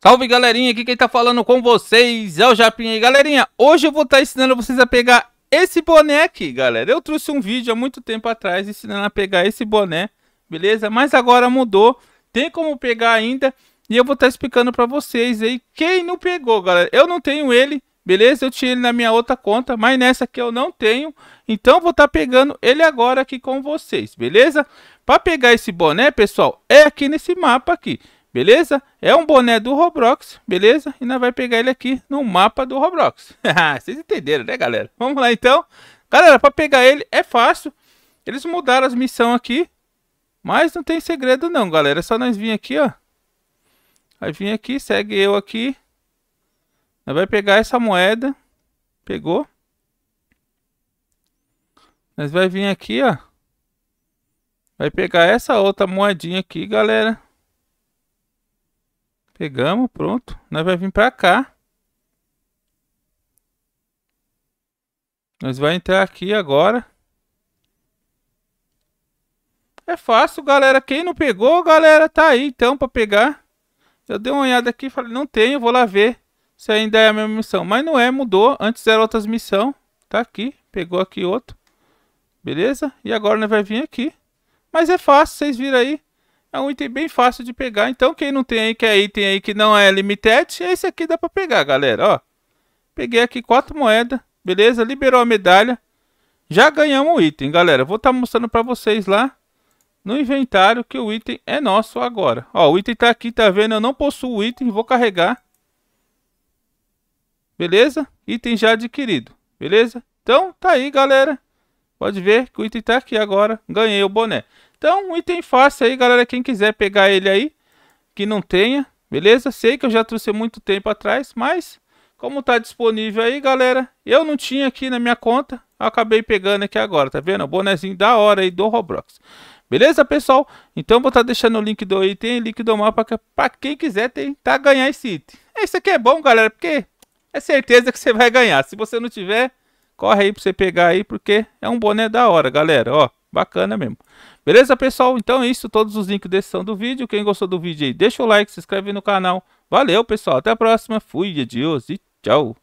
Salve galerinha, aqui quem tá falando com vocês é o Japinha aí. Galerinha, hoje eu vou estar tá ensinando vocês a pegar esse boné aqui, galera. Eu trouxe um vídeo há muito tempo atrás ensinando a pegar esse boné, beleza? Mas agora mudou, tem como pegar ainda e eu vou estar tá explicando pra vocês aí quem não pegou, galera. Eu não tenho ele, beleza? Eu tinha ele na minha outra conta, mas nessa aqui eu não tenho. Então vou estar tá pegando ele agora aqui com vocês, beleza? Pra pegar esse boné, pessoal, é aqui nesse mapa aqui. Beleza? É um boné do Roblox, beleza? E nós vai pegar ele aqui no mapa do Roblox. Vocês entenderam, né, galera? Vamos lá, então. Galera, para pegar ele é fácil. Eles mudaram as missões aqui. Mas não tem segredo não, galera. É só nós vir aqui, ó. Vai vir aqui, segue eu aqui. Nós vai pegar essa moeda. Pegou. Nós vai vir aqui, ó. Vai pegar essa outra moedinha aqui, galera. Pegamos, pronto. Nós vai vir para cá. Nós vai entrar aqui agora. É fácil, galera. Quem não pegou, galera, tá aí então para pegar. Eu dei uma olhada aqui e falei, não tenho, vou lá ver se ainda é a mesma missão. Mas não é, mudou. Antes era outras missão. Tá aqui, pegou aqui outro. Beleza? E agora nós vai vir aqui. Mas é fácil, vocês viram aí. É um item bem fácil de pegar. Então, quem não tem aí, que é item aí que não é limited, esse aqui dá pra pegar, galera. Ó, peguei aqui quatro moedas, beleza? Liberou a medalha. Já ganhamos o item, galera. Vou estar tá mostrando pra vocês lá no inventário que o item é nosso agora. Ó, o item tá aqui, tá vendo? Eu não possuo o item, vou carregar. Beleza? Item já adquirido, beleza? Então, tá aí, galera. Pode ver que o item tá aqui agora. Ganhei o boné. Então, um item fácil aí, galera. Quem quiser pegar ele aí, que não tenha, beleza? Sei que eu já trouxe muito tempo atrás, mas como tá disponível aí, galera, eu não tinha aqui na minha conta, acabei pegando aqui agora, tá vendo? O bonezinho da hora aí do Roblox. Beleza, pessoal? Então vou estar tá deixando o link do item, link do mapa é para quem quiser tentar ganhar esse item. Esse é, aqui é bom, galera, porque é certeza que você vai ganhar. Se você não tiver, corre aí para você pegar aí, porque é um boné da hora, galera, ó. Bacana mesmo. Beleza, pessoal? Então é isso. Todos os links desse do vídeo. Quem gostou do vídeo aí, deixa o like, se inscreve no canal. Valeu, pessoal. Até a próxima. Fui, adios e tchau.